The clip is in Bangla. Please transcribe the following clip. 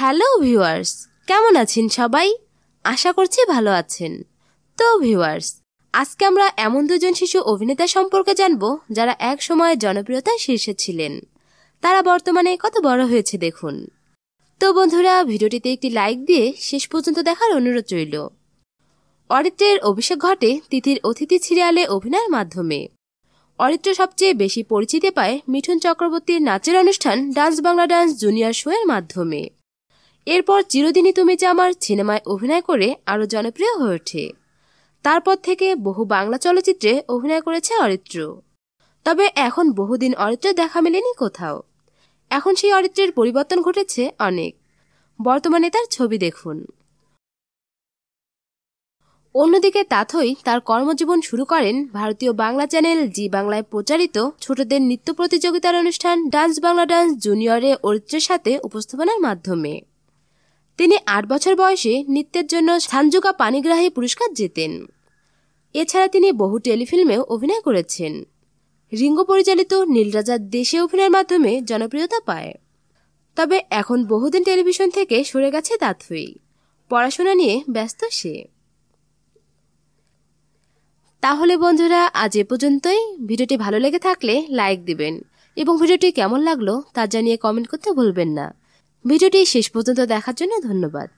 হ্যালো ভিউয়ার্স কেমন আছেন সবাই আশা করছি ভালো আছেন তো ভিউয়ার্স আজকে আমরা এমন দুজন শিশু অভিনেতা সম্পর্কে জানব যারা এক সময় জনপ্রিয়তার শীর্ষে ছিলেন তারা বর্তমানে কত বড় হয়েছে দেখুন তো বন্ধুরা ভিডিওটিতে একটি লাইক দিয়ে শেষ পর্যন্ত দেখার অনুরোধ রইল অরিত্রের অভিষেক ঘটে তিথির অতিথি সিরিয়ালে অভিনয়ের মাধ্যমে অরিত্র সবচেয়ে বেশি পরিচিতি পায় মিঠুন চক্রবর্তীর নাচের অনুষ্ঠান dance Bangla dance junior show এর মাধ্যমে এরপর চিরদিনই তুমি যে আমার সিনেমায় অভিনয় করে আরও জনপ্রিয় হয়ে ওঠে তারপর থেকে বহু বাংলা চলচ্চিত্রে অভিনয় করেছে অরিত্র তবে এখন বহুদিন অরিত্রের দেখা মেলেনি কোথাও এখন সেই অরিত্রের পরিবর্তন ঘটেছে অনেক বর্তমানে তার ছবি দেখুন অন্যদিকে তাথই তার কর্মজীবন শুরু করেন ভারতীয় বাংলা চ্যানেল জি বাংলায় প্রচারিত ছোটদের নৃত্য প্রতিযোগিতার অনুষ্ঠান ডান্স বাংলা ডান্স জুনিয়রে অরিত্রের সাথে উপস্থাপনার মাধ্যমে তিনি আট বছর বয়সে নৃত্যের জন্য সানজুকা পানিগ্রাহী পুরস্কার জেতেন এছাড়া তিনি বহু টেলিফিল্মেও অভিনয় করেছেন রিঙ্গ পরিচালিত নীলরাজার দেশে অভিনয়ের মাধ্যমে জনপ্রিয়তা পায় তবে এখন বহুদিন টেলিভিশন থেকে সরে গেছে তাৎফুই পড়াশোনা নিয়ে ব্যস্ত সে তাহলে বন্ধুরা আজ এ পর্যন্তই ভিডিওটি ভালো লেগে থাকলে লাইক দিবেন এবং ভিডিওটি কেমন লাগলো তা জানিয়ে কমেন্ট করতে ভুলবেন না ভিডিওটি শেষ পর্যন্ত দেখার জন্য ধন্যবাদ